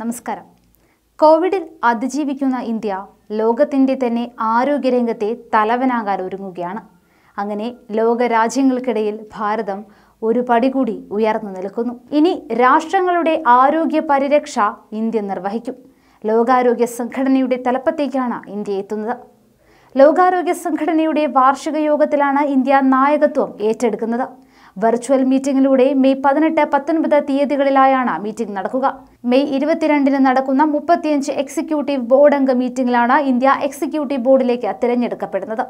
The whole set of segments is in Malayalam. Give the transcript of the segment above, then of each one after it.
നമസ്കാരം കോവിഡിൽ അതിജീവിക്കുന്ന ഇന്ത്യ ലോകത്തിൻ്റെ തന്നെ ആരോഗ്യരംഗത്തെ തലവനാകാൻ ഒരുങ്ങുകയാണ് അങ്ങനെ ലോകരാജ്യങ്ങൾക്കിടയിൽ ഭാരതം ഒരു പടി കൂടി ഉയർന്നു നിൽക്കുന്നു ഇനി രാഷ്ട്രങ്ങളുടെ ആരോഗ്യ പരിരക്ഷ ഇന്ത്യ നിർവഹിക്കും ലോകാരോഗ്യ സംഘടനയുടെ തലപ്പത്തേക്കാണ് ഇന്ത്യ എത്തുന്നത് ലോകാരോഗ്യ സംഘടനയുടെ വാർഷിക യോഗത്തിലാണ് ഇന്ത്യ നായകത്വം ഏറ്റെടുക്കുന്നത് വെർച്വൽ മീറ്റിംഗിലൂടെ മെയ് പതിനെട്ട് പത്തൊൻപത് തീയതികളിലായാണ് മീറ്റിംഗ് നടക്കുക മെയ് ഇരുപത്തിരണ്ടിന് നടക്കുന്ന മുപ്പത്തിയഞ്ച് എക്സിക്യൂട്ടീവ് ബോർഡ് അംഗ മീറ്റിംഗിലാണ് ഇന്ത്യ എക്സിക്യൂട്ടീവ് ബോർഡിലേക്ക് തിരഞ്ഞെടുക്കപ്പെടുന്നത്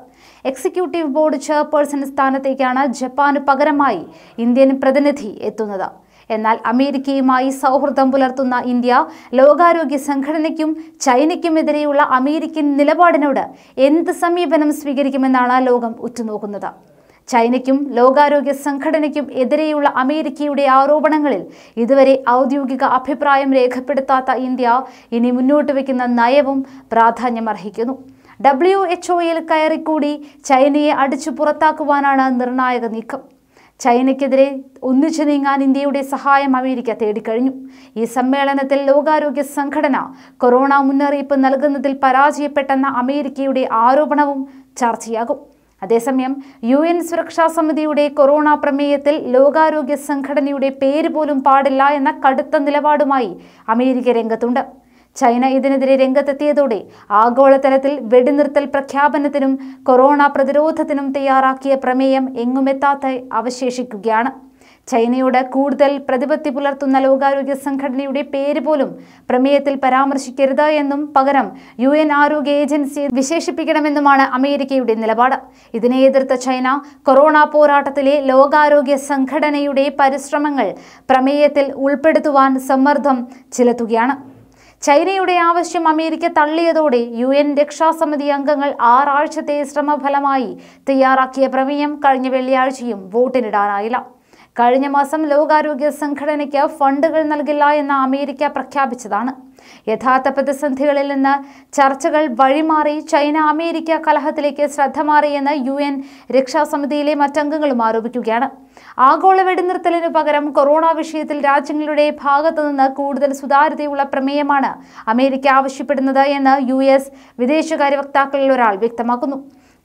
എക്സിക്യൂട്ടീവ് ബോർഡ് ചെയർപേഴ്സൺ സ്ഥാനത്തേക്കാണ് ജപ്പാന് പകരമായി ഇന്ത്യൻ പ്രതിനിധി എത്തുന്നത് എന്നാൽ അമേരിക്കയുമായി സൗഹൃദം പുലർത്തുന്ന ഇന്ത്യ ലോകാരോഗ്യ സംഘടനയ്ക്കും ചൈനയ്ക്കുമെതിരെയുള്ള അമേരിക്കൻ നിലപാടിനോട് എന്ത് സമീപനം സ്വീകരിക്കുമെന്നാണ് ലോകം ഉറ്റുനോക്കുന്നത് ചൈനയ്ക്കും ലോകാരോഗ്യ സംഘടനയ്ക്കും എതിരെയുള്ള അമേരിക്കയുടെ ആരോപണങ്ങളിൽ ഇതുവരെ ഔദ്യോഗിക അഭിപ്രായം രേഖപ്പെടുത്താത്ത ഇന്ത്യ ഇനി മുന്നോട്ട് വയ്ക്കുന്ന നയവും പ്രാധാന്യമർഹിക്കുന്നു ഡബ്ല്യു എച്ച് ഒയിൽ കയറിക്കൂടി ചൈനയെ അടിച്ചു പുറത്താക്കുവാനാണ് നിർണായക നീക്കം ചൈനയ്ക്കെതിരെ ഒന്നിച്ചു നീങ്ങാൻ ഇന്ത്യയുടെ സഹായം അമേരിക്ക തേടിക്കഴിഞ്ഞു ഈ സമ്മേളനത്തിൽ ലോകാരോഗ്യ സംഘടന കൊറോണ മുന്നറിയിപ്പ് നൽകുന്നതിൽ പരാജയപ്പെട്ടെന്ന അമേരിക്കയുടെ ആരോപണവും ചർച്ചയാകും അതേസമയം യു എൻ സുരക്ഷാ സമിതിയുടെ കൊറോണ പ്രമേയത്തിൽ ലോകാരോഗ്യ സംഘടനയുടെ പേര് പോലും പാടില്ല എന്ന കടുത്ത നിലപാടുമായി അമേരിക്ക രംഗത്തുണ്ട് ചൈന ഇതിനെതിരെ രംഗത്തെത്തിയതോടെ ആഗോളതലത്തിൽ വെടിനിർത്തൽ പ്രഖ്യാപനത്തിനും കൊറോണ പ്രതിരോധത്തിനും തയ്യാറാക്കിയ പ്രമേയം എങ്ങുമെത്താത്ത അവശേഷിക്കുകയാണ് ചൈനയോട് കൂടുതൽ പ്രതിപത്തി പുലർത്തുന്ന ലോകാരോഗ്യ സംഘടനയുടെ പേര് പോലും പ്രമേയത്തിൽ പരാമർശിക്കരുത് എന്നും പകരം യു എൻ ആരോഗ്യ ഏജൻസി വിശേഷിപ്പിക്കണമെന്നുമാണ് അമേരിക്കയുടെ നിലപാട് ഇതിനെ എതിർത്ത ചൈന കൊറോണ പോരാട്ടത്തിലെ ലോകാരോഗ്യ സംഘടനയുടെ പരിശ്രമങ്ങൾ പ്രമേയത്തിൽ ഉൾപ്പെടുത്തുവാൻ സമ്മർദ്ദം ചെലുത്തുകയാണ് ചൈനയുടെ ആവശ്യം അമേരിക്ക തള്ളിയതോടെ യു എൻ രക്ഷാസമിതി അംഗങ്ങൾ ആറാഴ്ചത്തെ ശ്രമഫലമായി തയ്യാറാക്കിയ പ്രമേയം കഴിഞ്ഞ വെള്ളിയാഴ്ചയും വോട്ടിനിടാനായില്ല കഴിഞ്ഞ മാസം ലോകാരോഗ്യ സംഘടനയ്ക്ക് ഫണ്ടുകൾ നൽകില്ല എന്ന് അമേരിക്ക പ്രഖ്യാപിച്ചതാണ് യഥാർത്ഥ പ്രതിസന്ധികളിൽ നിന്ന് ചർച്ചകൾ വഴിമാറി ചൈന അമേരിക്ക കലഹത്തിലേക്ക് ശ്രദ്ധ മാറിയെന്ന് യു എൻ രക്ഷാസമിതിയിലെ മറ്റംഗങ്ങളും ആരോപിക്കുകയാണ് ആഗോള വെടിനിർത്തലിനു പകരം കൊറോണ വിഷയത്തിൽ രാജ്യങ്ങളുടെ ഭാഗത്തു നിന്ന് കൂടുതൽ സുതാര്യതയുള്ള പ്രമേയമാണ് അമേരിക്ക ആവശ്യപ്പെടുന്നത് എന്ന് യു എസ് വിദേശകാര്യ വക്താക്കളിൽ ഒരാൾ വ്യക്തമാക്കുന്നു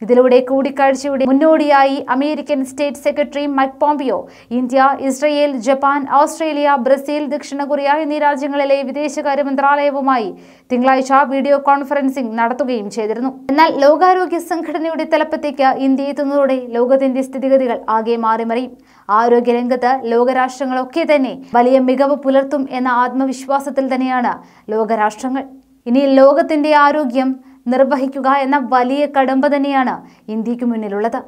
ഇതിലൂടെ കൂടിക്കാഴ്ചയുടെ മുന്നോടിയായി American state secretary Mike Pompeo India Israel Japan Australia Brazil ദക്ഷിണ കൊറിയ എന്നീ രാജ്യങ്ങളിലെ വിദേശകാര്യ മന്ത്രാലയവുമായി തിങ്കളാഴ്ച വീഡിയോ കോൺഫറൻസിംഗ് നടത്തുകയും ചെയ്തിരുന്നു എന്നാൽ ലോകാരോഗ്യ സംഘടനയുടെ തലപ്പത്തേക്ക് ഇന്ത്യ എത്തുന്നതോടെ ലോകത്തിന്റെ സ്ഥിതിഗതികൾ ആകെ മാറിമറിയും ആരോഗ്യരംഗത്ത് ലോകരാഷ്ട്രങ്ങളൊക്കെ തന്നെ വലിയ മികവ് പുലർത്തും എന്ന ആത്മവിശ്വാസത്തിൽ തന്നെയാണ് ലോകരാഷ്ട്രങ്ങൾ ഇനി ലോകത്തിന്റെ ആരോഗ്യം നിർവഹിക്കുക എന്ന വലിയ കടമ്പ തന്നെയാണ് ഇന്ത്യക്ക് മുന്നിലുള്ളത്